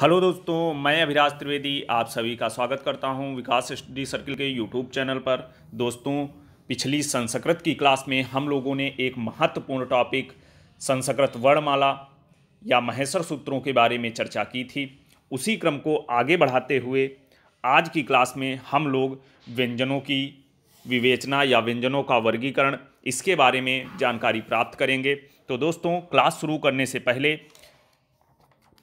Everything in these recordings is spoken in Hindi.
हेलो दोस्तों मैं अभिराज त्रिवेदी आप सभी का स्वागत करता हूं विकास स्टडी सर्किल के यूट्यूब चैनल पर दोस्तों पिछली संस्कृत की क्लास में हम लोगों ने एक महत्वपूर्ण टॉपिक संस्कृत वर्णमाला या महेश्वर सूत्रों के बारे में चर्चा की थी उसी क्रम को आगे बढ़ाते हुए आज की क्लास में हम लोग व्यंजनों की विवेचना या व्यंजनों का वर्गीकरण इसके बारे में जानकारी प्राप्त करेंगे तो दोस्तों क्लास शुरू करने से पहले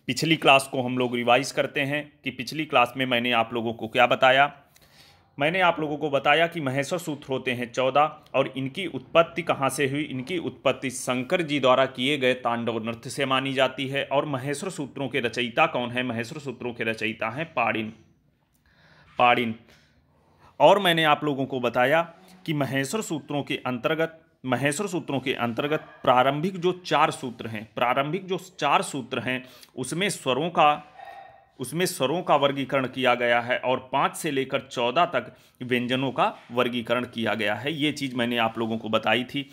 पिछली क्लास को हम लोग रिवाइज करते हैं कि पिछली क्लास में मैंने आप लोगों को क्या बताया मैंने आप लोगों को बताया कि महेश्वर सूत्र होते हैं चौदह और इनकी उत्पत्ति कहाँ से हुई इनकी उत्पत्ति शंकर जी द्वारा किए गए तांडव नृत्य से मानी जाती है और महेश्वर सूत्रों के रचयिता कौन है महेश्वर सूत्रों के रचयिता हैं पाड़िन पाड़िन और मैंने आप लोगों को बताया कि महेश्वर सूत्रों के अंतर्गत महेश्वर सूत्रों के अंतर्गत प्रारंभिक जो चार सूत्र हैं प्रारंभिक जो चार सूत्र हैं उसमें स्वरों का उसमें स्वरों का वर्गीकरण किया गया है और पाँच से लेकर चौदह तक व्यंजनों का वर्गीकरण किया गया है ये चीज़ मैंने आप लोगों को बताई थी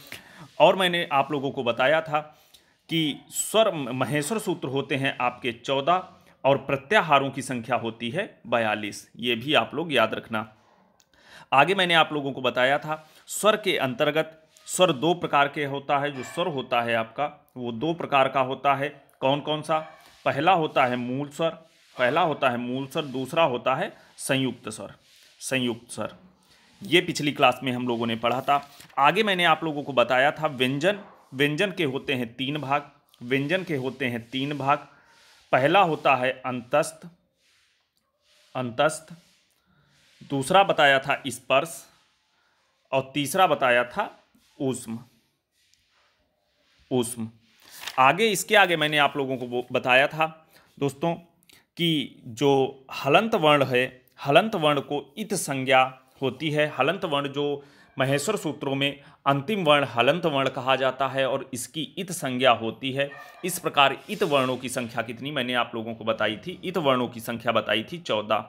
और मैंने आप लोगों को बताया था कि स्वर महेश्वर सूत्र होते हैं आपके चौदह और प्रत्याहारों की संख्या होती है बयालीस ये भी आप लोग याद रखना आगे मैंने आप लोगों को बताया था स्वर के अंतर्गत स्वर दो प्रकार के होता है जो स्वर होता है आपका वो दो प्रकार का होता है कौन कौन सा पहला होता है मूल स्वर पहला होता है मूल स्वर दूसरा होता है संयुक्त स्वर संयुक्त स्वर ये पिछली क्लास में हम लोगों ने पढ़ा था आगे मैंने आप लोगों को बताया था व्यंजन व्यंजन के होते हैं तीन भाग व्यंजन के होते हैं तीन भाग पहला होता है अंतस्थ अंतस्थ दूसरा बताया था स्पर्श और तीसरा बताया था ऊष्म ऊष्म आगे इसके आगे मैंने आप लोगों को बताया था दोस्तों कि जो हलंत वर्ण है हलंत वर्ण को इत संज्ञा होती है हलंत वर्ण जो महेश्वर सूत्रों में अंतिम वर्ण हलंत वर्ण कहा जाता है और इसकी इत संज्ञा होती है इस प्रकार इत वर्णों की संख्या कितनी मैंने आप लोगों को बताई थी इत वर्णों की संख्या बताई थी चौदह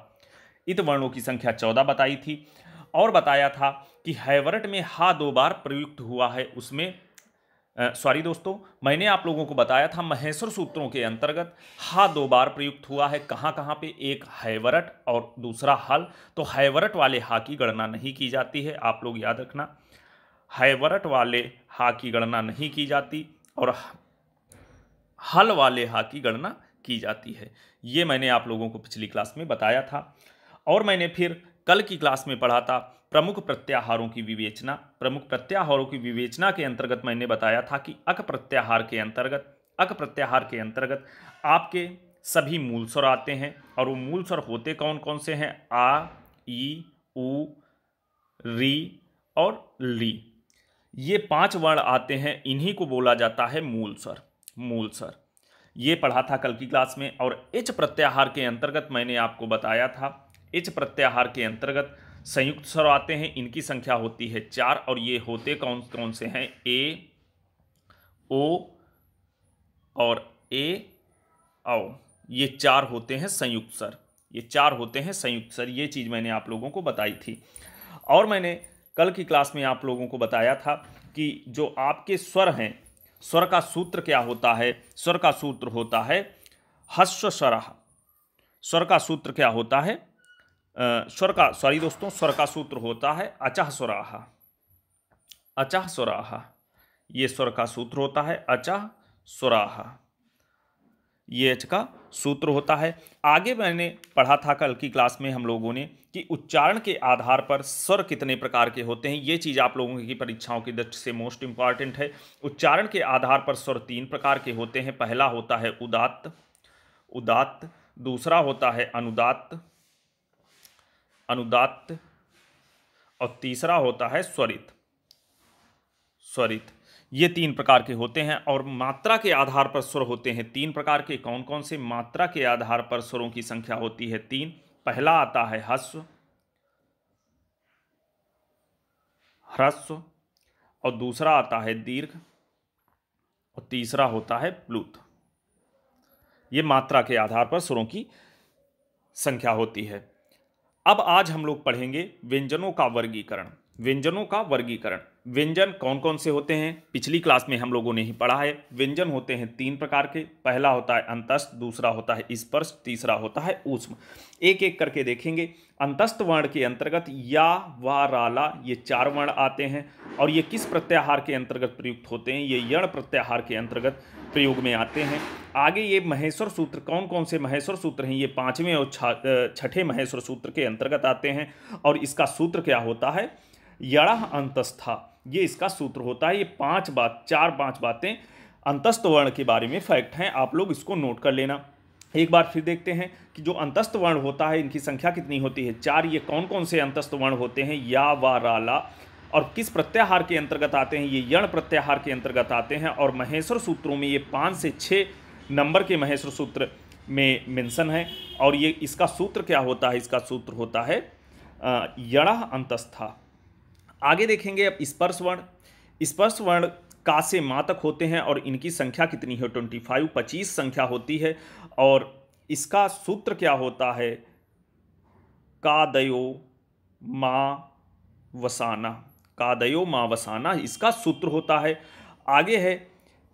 इत वर्णों की संख्या चौदह बताई थी और बताया था कि हैवरट में हा दो बार प्रयुक्त हुआ है उसमें सॉरी दोस्तों मैंने आप लोगों को बताया था महेश्वर सूत्रों के अंतर्गत हा दो बार प्रयुक्त हुआ है कहाँ कहाँ पे एक हैवरट और दूसरा हल तो हैवरट वाले हा की गणना नहीं की जाती है आप लोग याद रखना हैवरट वाले हा की गणना नहीं की जाती और हल वाले हा की गणना की जाती है ये मैंने आप लोगों को पिछली क्लास में बताया था और मैंने फिर कल की क्लास में पढ़ा था प्रमुख प्रत्याहारों की विवेचना प्रमुख प्रत्याहारों की विवेचना के अंतर्गत मैंने बताया था कि अक प्रत्याहार के अंतर्गत अक प्रत्याहार के अंतर्गत आपके सभी मूल स्वर आते हैं और वो मूल स्वर होते कौन कौन से हैं आ ई उ री और ली ये पांच वर्ण आते हैं इन्हीं को बोला जाता है मूल स्वर मूल स्वर ये पढ़ा था कल की क्लास में और एच प्रत्याहार के अंतर्गत मैंने आपको बताया था इच प्रत्याहार के अंतर्गत संयुक्त स्वर आते हैं इनकी संख्या होती है चार और ये होते कौन कौन से हैं ए ओ और ए आओ ये चार होते हैं संयुक्त स्वर ये चार होते हैं संयुक्त स्वर ये चीज़ मैंने आप लोगों को बताई थी और मैंने कल की क्लास में आप लोगों को बताया था कि जो आपके स्वर हैं स्वर का सूत्र क्या होता है स्वर का सूत्र होता है हस्व स्वर स्वर का सूत्र क्या होता है स्वर का सॉरी दोस्तों स्वर का सूत्र होता है अचह स्वराहा अचह स्वराहा ये स्वर का सूत्र होता है अचह स्वराहा ये एच का सूत्र होता है आगे मैंने पढ़ा था कल की क्लास में हम लोगों ने कि उच्चारण के आधार पर स्वर कितने प्रकार के होते हैं ये चीज़ आप लोगों की परीक्षाओं की दृष्टि से मोस्ट इम्पॉर्टेंट है उच्चारण के आधार पर स्वर तीन प्रकार के होते हैं पहला होता है उदात्त उदात्त दूसरा होता है अनुदात्त अनुदात्त और तीसरा होता है स्वरित स्वरित ये तीन प्रकार के होते हैं और मात्रा के आधार पर स्वर होते हैं तीन प्रकार के कौन कौन से मात्रा के आधार पर स्वरों की संख्या होती है तीन पहला आता है हस्व ह्रस्व और दूसरा आता है दीर्घ और तीसरा होता है प्लुत ये मात्रा के आधार पर स्वरों की संख्या होती है अब आज हम लोग पढ़ेंगे व्यंजनों का वर्गीकरण व्यंजनों का वर्गीकरण व्यंजन कौन कौन से होते हैं पिछली क्लास में हम लोगों ने ही पढ़ा है व्यंजन होते हैं तीन प्रकार के पहला होता है अंतस्थ दूसरा होता है स्पर्श तीसरा होता है ऊष्म एक एक करके देखेंगे अंतस्थ वर्ण के अंतर्गत या व राला ये चार वर्ण आते हैं और ये किस प्रत्याहार के अंतर्गत प्रयुक्त होते हैं ये यण प्रत्याहार के अंतर्गत प्रयोग में आते हैं आगे ये महेश्वर सूत्र कौन कौन से महेश्वर सूत्र हैं ये पाँचवें और छठे महेश्वर सूत्र के अंतर्गत आते हैं और इसका सूत्र क्या होता है यड़ा अंतस्था ये इसका सूत्र होता है ये पांच बात चार पांच बातें अंतस्थ वर्ण के बारे में फैक्ट हैं आप लोग इसको नोट कर लेना एक बार फिर देखते हैं कि जो अंतस्थ वर्ण होता है इनकी संख्या कितनी होती है चार ये कौन कौन से अंतस्थ वर्ण होते हैं या व राला और किस प्रत्याहार के अंतर्गत आते हैं ये यण प्रत्याहार के अंतर्गत आते हैं और महेश्वर सूत्रों में ये पाँच से छः नंबर के महेश्वर सूत्र में मेंशन है और ये इसका सूत्र क्या होता है इसका सूत्र होता है यणा अंतस्था आगे देखेंगे अब स्पर्श वर्ण स्पर्श वर्ण का से माँ तक होते हैं और इनकी संख्या कितनी है ट्वेंटी फाइव पच्चीस संख्या होती है और इसका सूत्र क्या होता है कादयो माँ वसाना कादयो माँ वसाना इसका सूत्र होता है आगे है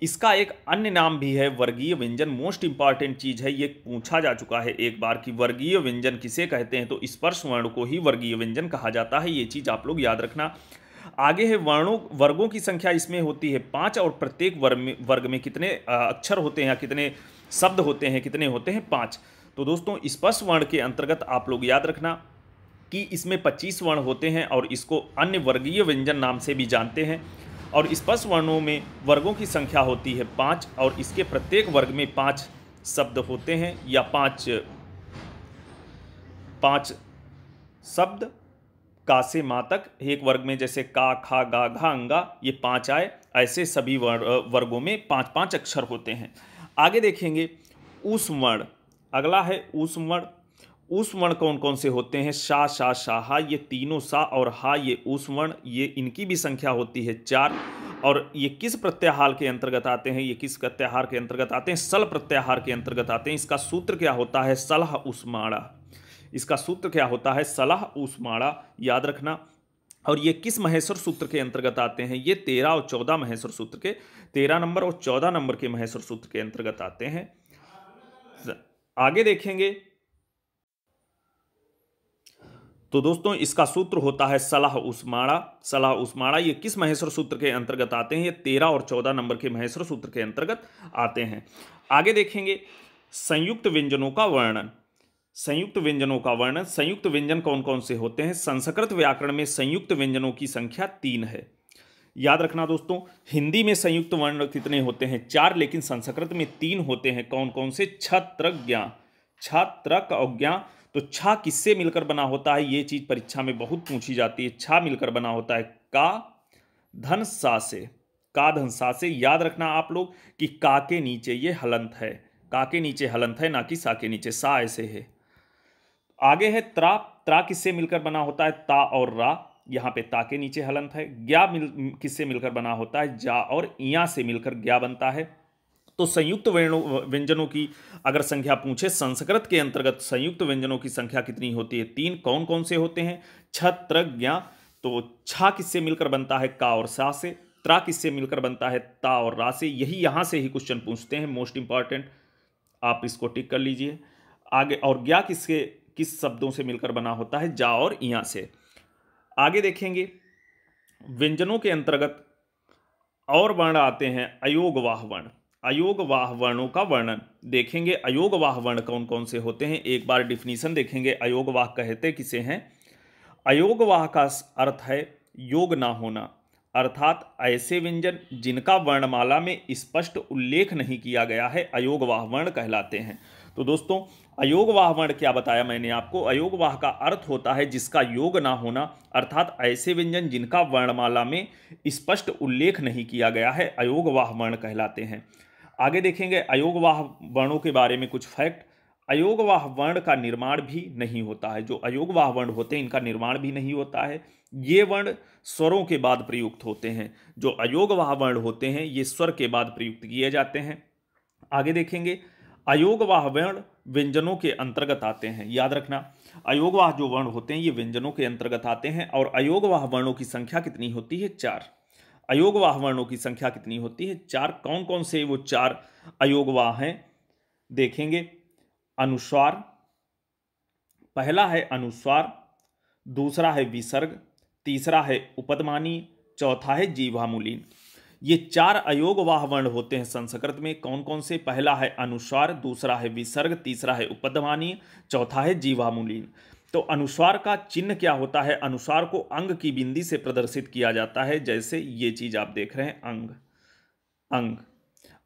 इसका एक अन्य नाम भी है वर्गीय व्यंजन मोस्ट इंपॉर्टेंट चीज़ है ये पूछा जा चुका है एक बार कि वर्गीय व्यंजन किसे कहते हैं तो स्पर्श वर्ण को ही वर्गीय व्यंजन कहा जाता है ये चीज़ आप लोग याद रखना आगे है वर्णों वर्गों की संख्या इसमें होती है पाँच और प्रत्येक वर्ग में वर्ग में कितने अक्षर होते हैं या कितने शब्द होते हैं कितने होते हैं पाँच तो दोस्तों स्पर्श वर्ण के अंतर्गत आप लोग याद रखना कि इसमें पच्चीस वर्ण होते हैं और इसको अन्य वर्गीय व्यंजन नाम से भी जानते हैं और स्पष्ट वर्णों में वर्गों की संख्या होती है पाँच और इसके प्रत्येक वर्ग में पाँच शब्द होते हैं या पाँच पाँच शब्द का से मा तक एक वर्ग में जैसे का खा गा घा अंगा ये पाँच आए ऐसे सभी वर्गों में पाँच पाँच अक्षर होते हैं आगे देखेंगे ऊष्मण अगला है ऊष्मण वर्ण कौन कौन से होते हैं शाह शाह हा ये तीनों सा और हा ये वर्ण ये इनकी भी संख्या होती है चार और ये किस प्रत्याहार के अंतर्गत आते हैं ये किस प्रत्याहार के अंतर्गत आते हैं सल प्रत्याहार के अंतर्गत आते हैं इसका सूत्र क्या होता है सलह उष्माणा इसका सूत्र क्या होता है सलाह उष्माणा याद रखना और ये किस महेश्वर सूत्र के अंतर्गत आते हैं ये तेरह और चौदह महेश्वर सूत्र के तेरह नंबर और चौदह नंबर के महेश्वर सूत्र के अंतर्गत आते हैं आगे देखेंगे तो दोस्तों इसका सूत्र होता है सलाह उस्माड़ा सलाह उस्माड़ा ये किस महेश्वर सूत्र के अंतर्गत आते हैं ये तेरह और चौदह नंबर के महेश्वर सूत्र के अंतर्गत आते हैं आगे देखेंगे संयुक्त व्यंजनों का वर्णन संयुक्त व्यंजनों का वर्णन संयुक्त व्यंजन कौन कौन से होते हैं संस्कृत व्याकरण में संयुक्त व्यंजनों की संख्या तीन है याद रखना दोस्तों हिंदी में संयुक्त वर्ण कितने होते हैं चार लेकिन संस्कृत में तीन होते हैं कौन कौन से छत्र छत्र अज्ञा तो छा किससे मिलकर बना होता है ये चीज़ परीक्षा में बहुत पूछी जाती है छा मिलकर बना होता है का धन सा से का धन सा से याद रखना आप लोग कि का के नीचे ये हलंत है का के नीचे हलंत है ना कि सा के नीचे सा ऐसे है आगे है त्रा त्रा किससे मिलकर बना होता है ता और रा यहाँ पे ता के नीचे हलंत है ग्या मिल किससे मिलकर बना होता है जा और इया से मिलकर ग्या बनता है तो संयुक्त व्यंजनों की अगर संख्या पूछे संस्कृत के अंतर्गत संयुक्त व्यंजनों की संख्या कितनी होती है तीन कौन कौन से होते हैं छत्र ज्ञा तो छा किससे मिलकर बनता है का और सा से त्रा किससे मिलकर बनता है ता और रा से यही यहां से ही क्वेश्चन पूछते हैं मोस्ट इंपॉर्टेंट आप इसको टिक कर लीजिए आगे और ज्ञा किसके किस शब्दों से मिलकर बना होता है जा और इया से आगे देखेंगे व्यंजनों के अंतर्गत और वर्ण आते हैं अयोग वाह वर्ण अयोग वाह वर्णों का वर्णन देखेंगे अयोग वाह वर्ण कौन कौन से होते हैं एक बार डिफिनीशन देखेंगे अयोग वाह कहते किसे हैं अयोग वाह का अर्थ है योग ना होना अर्थात ऐसे व्यंजन जिनका वर्णमाला में स्पष्ट उल्लेख नहीं किया गया है अयोग वाह वर्ण कहलाते हैं तो दोस्तों अयोग वाह वर्ण क्या बताया मैंने आपको अयोग वाह का अर्थ होता है जिसका योग ना होना अर्थात ऐसे व्यंजन जिनका वर्णमाला में स्पष्ट उल्लेख नहीं किया गया है अयोग वाह वर्ण कहलाते हैं आगे देखेंगे अयोगवाह वर्णों के बारे में कुछ फैक्ट अयोगवाह वर्ण का निर्माण भी नहीं होता है जो अयोगवाह वर्ण होते हैं इनका निर्माण भी नहीं होता है ये वर्ण स्वरों के बाद प्रयुक्त होते हैं जो अयोगवाह वर्ण होते हैं ये स्वर के बाद प्रयुक्त किए जाते हैं आगे देखेंगे अयोगवाह वर्ण व्यंजनों के अंतर्गत आते हैं याद रखना अयोगवाह जो वर्ण होते हैं ये व्यंजनों के अंतर्गत आते हैं और अयोगवाह वर्णों की संख्या कितनी होती है चार अयोगवाह वर्णों की संख्या कितनी होती है चार कौन कौन से वो चार अयोगवाह हैं देखेंगे अनुस्वार पहला है अनुस्वार दूसरा है विसर्ग तीसरा है उपदमानी चौथा है जीवामुलीन ये चार अयोगवाह वर्ण होते हैं संस्कृत में कौन कौन से पहला है अनुस्वार दूसरा है विसर्ग तीसरा है उपदमानी चौथा है जीवामुलीन तो अनुस्वार का चिन्ह क्या होता है अनुस्वार को अंग की बिंदी से प्रदर्शित किया जाता है जैसे ये चीज़ आप देख रहे हैं अंग अंग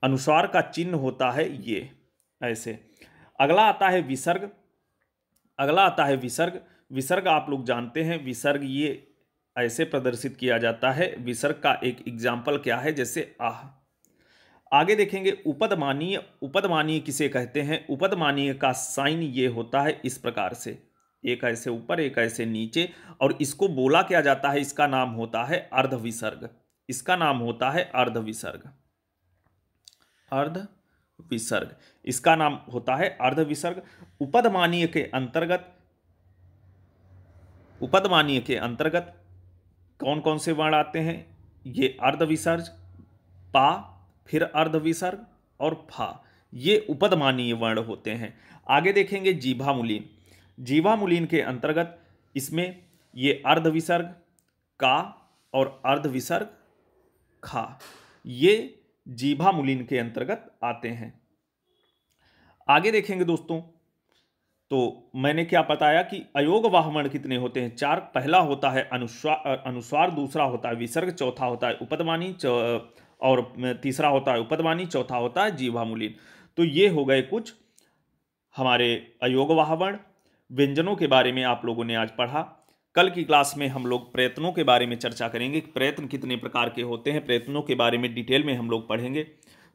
अनुस्वार का चिन्ह होता है ये ऐसे अगला आता है विसर्ग अगला आता है विसर्ग विसर्ग आप लोग जानते हैं विसर्ग ये ऐसे प्रदर्शित किया जाता है विसर्ग का एक एग्जाम्पल क्या है जैसे आह आगे देखेंगे उपदमानीय उपदमानीय किसे कहते हैं उपदमानीय का साइन ये होता है इस प्रकार से एक ऐसे ऊपर एक ऐसे नीचे और इसको बोला क्या जाता है इसका नाम होता है अर्धविसर्ग इसका नाम होता है अर्धविसर्ग अर्ध विसर्ग इसका नाम होता है विसर्ग उपदमानीय के अंतर्गत उपदमानीय के अंतर्गत कौन कौन से वर्ण आते हैं ये अर्धविसर्ग पा फिर अर्धविसर्ग और फा ये उपदमानीय वर्ण होते हैं आगे देखेंगे जीभामुलीन जीवामुलिन के अंतर्गत इसमें ये अर्धविसर्ग का और अर्धविसर्ग खा ये जीभामुलीन के अंतर्गत आते हैं आगे देखेंगे दोस्तों तो मैंने क्या बताया कि अयोग वाहमण कितने होते हैं चार पहला होता है अनुस्वार अनुस्वार दूसरा होता है विसर्ग चौथा होता है उपदवानी और तीसरा होता है उपदवानी चौथा होता है जीवामुलीन तो ये हो गए कुछ हमारे अयोग वाहवण व्यंजनों के बारे में आप लोगों ने आज पढ़ा कल की क्लास में हम लोग प्रयत्नों के बारे में चर्चा करेंगे प्रयत्न कितने प्रकार के होते हैं प्रयत्नों के बारे में डिटेल में हम लोग पढ़ेंगे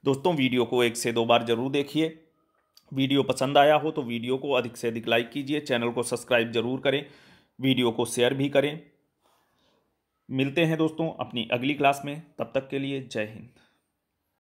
दोस्तों वीडियो को एक से दो बार ज़रूर देखिए वीडियो पसंद आया हो तो वीडियो को अधिक से अधिक लाइक कीजिए चैनल को सब्सक्राइब जरूर करें वीडियो को शेयर भी करें मिलते हैं दोस्तों अपनी अगली क्लास में तब तक के लिए जय हिंद